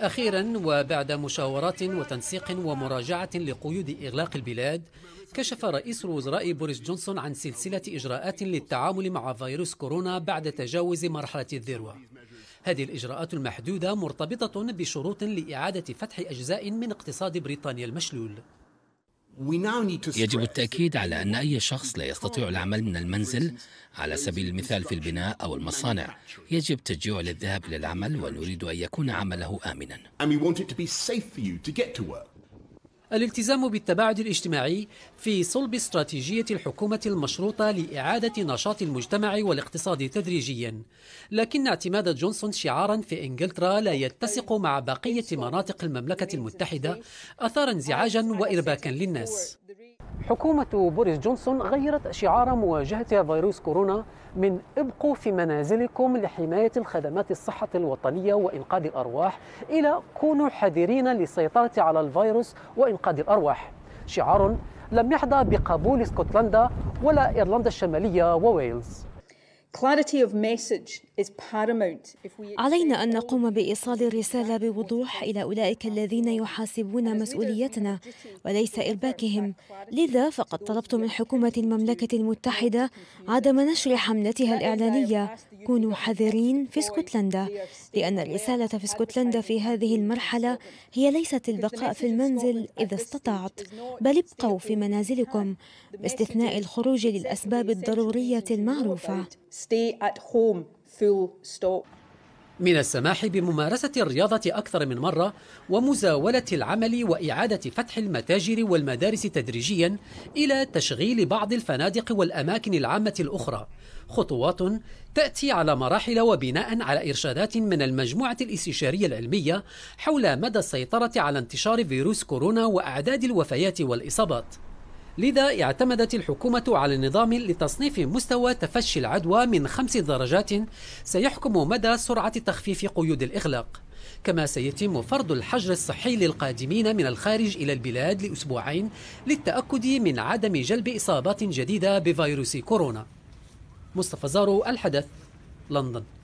أخيرا وبعد مشاورات وتنسيق ومراجعة لقيود إغلاق البلاد كشف رئيس الوزراء بوريس جونسون عن سلسلة إجراءات للتعامل مع فيروس كورونا بعد تجاوز مرحلة الذروة هذه الإجراءات المحدودة مرتبطة بشروط لإعادة فتح أجزاء من اقتصاد بريطانيا المشلول يجب التأكيد على أن أي شخص لا يستطيع العمل من المنزل على سبيل المثال في البناء أو المصانع يجب تشجيع للذهاب للعمل ونريد أن يكون عمله آمنا الالتزام بالتباعد الاجتماعي في صلب استراتيجية الحكومة المشروطة لإعادة نشاط المجتمع والاقتصاد تدريجيا لكن اعتماد جونسون شعارا في إنجلترا لا يتسق مع بقية مناطق المملكة المتحدة أثار انزعاجا وإرباكا للناس حكومة بوريس جونسون غيرت شعار مواجهة فيروس كورونا من ابقوا في منازلكم لحماية الخدمات الصحة الوطنية وإنقاذ الأرواح إلى كونوا حذرين للسيطرة على الفيروس وإنقاذ الأرواح شعار لم يحظى بقبول اسكتلندا ولا إيرلندا الشمالية وويلز علينا أن نقوم بإيصال الرسالة بوضوح إلى أولئك الذين يحاسبون مسؤوليتنا وليس إرباكهم لذا فقد طلبت من حكومة المملكة المتحدة عدم نشر حملتها الإعلانية كونوا حذرين في اسكتلندا لأن الرسالة في اسكتلندا في هذه المرحلة هي ليست البقاء في المنزل إذا استطعت بل ابقوا في منازلكم باستثناء الخروج للأسباب الضرورية المعروفة من السماح بممارسة الرياضة أكثر من مرة ومزاولة العمل وإعادة فتح المتاجر والمدارس تدريجيا إلى تشغيل بعض الفنادق والأماكن العامة الأخرى خطوات تأتي على مراحل وبناء على إرشادات من المجموعة الاستشارية العلمية حول مدى السيطرة على انتشار فيروس كورونا وأعداد الوفيات والإصابات لذا اعتمدت الحكومة على نظام لتصنيف مستوى تفشي العدوى من خمس درجات سيحكم مدى سرعة تخفيف قيود الإغلاق كما سيتم فرض الحجر الصحي للقادمين من الخارج إلى البلاد لأسبوعين للتأكد من عدم جلب إصابات جديدة بفيروس كورونا مصطفى زارو الحدث لندن